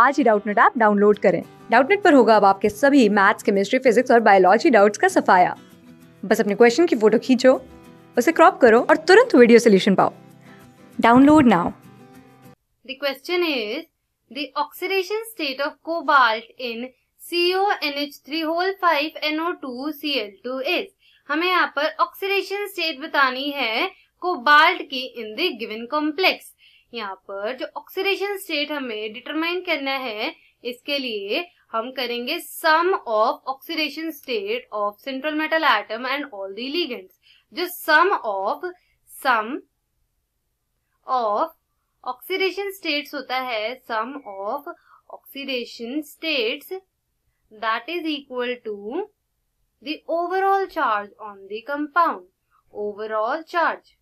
आज ही Doubtnut app download करें डाउटनेट पर होगा अब आपके सभी मैथ्स केमिस्ट्री फिजिक्स और बायोलॉजी डाउट्स का सफाया बस अपने क्वेश्चन की फोटो खींचो उसे क्रॉप करो और तुरंत वीडियो सोल्यूशन पाओ download now the question is the oxidation state of cobalt in CONH3 whole 5 NO2 Cl2 is हमें यहाँ पर ऑक्सीडेशन स्टेट बतानी है कोबाल्ट की इन द गिवन कॉम्प्लेक्स यहाँ पर जो ऑक्सीडेशन स्टेट हमें डिटरमाइन करना है इसके लिए हम करेंगे sum of oxidation state of central metal atom and all the ligands जो sum of sum of oxidation states होता है sum of oxidation states that is equal to the overall charge on the compound overall charge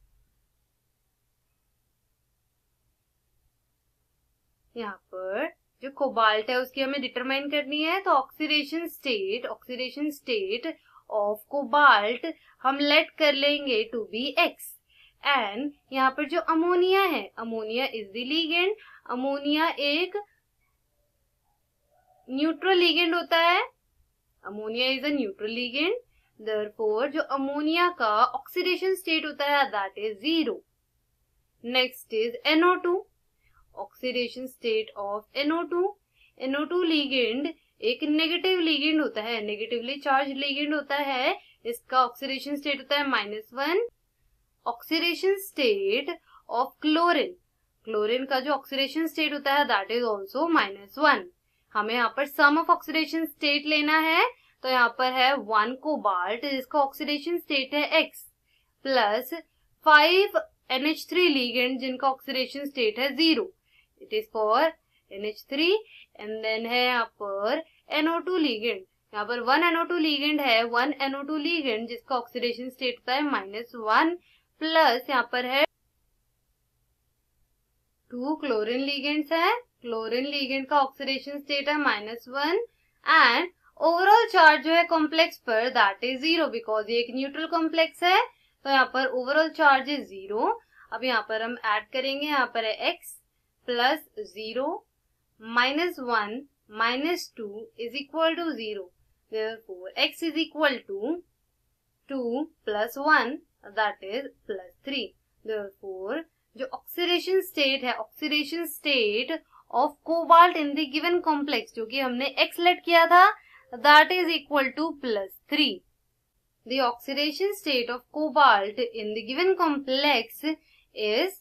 यहाँ पर जो cobalt है उसकी हमें determine करनी है तो oxidation state oxidation state of cobalt हम लेट कर लेंगे टू बी एक्स एंड यहाँ पर जो अमोनिया है ammonia is the ligand ammonia एक न्यूट्रल लीगेंड होता है ammonia is a neutral ligand for जो अमोनिया का ऑक्सीडेशन स्टेट होता है that is zero next is N O two oxidation state of N O two ligand एक नेगेटिव लीगेंड होता है नेगेटिवली चार्ज लीगेंड होता है इसका ऑक्सीडेशन स्टेट होता है minus one oxidation state of chlorine chlorine का जो ऑक्सीडेशन स्टेट होता है that is also minus one हमें यहाँ पर सम ऑफ ऑक्सीडेशन स्टेट लेना है तो यहाँ पर है वन कोबाल्ट जिसका ऑक्सीडेशन स्टेट है X plus five N H three ligand जिनका ऑक्सीडेशन स्टेट है zero it is for three and then है यहाँ पर टू लीगेंड यहाँ पर वन टू लीगेंड है वन टू लीगेंड जिसका ऑक्सीडेशन स्टेट का है माइनस वन प्लस यहाँ पर है टू क्लोरिन लीगेंड्स है क्लोरिन लीगेंड का ऑक्सीडेशन स्टेट है minus one and overall charge जो है कॉम्प्लेक्स पर दैट इज जीरो बिकॉज ये एक न्यूट्रल कॉम्प्लेक्स है तो यहाँ पर ओवरऑल चार्ज इज जीरो अब यहाँ पर हम ऐड करेंगे यहाँ पर है X plus zero minus one minus two is equal to 0. X is equal to two plus one that is plus three 3. जो ऑक्सीडेशन स्टेट है oxidation state of cobalt in the given complex जो कि हमने X let किया था that is equal to plus three the oxidation state of cobalt in the given complex is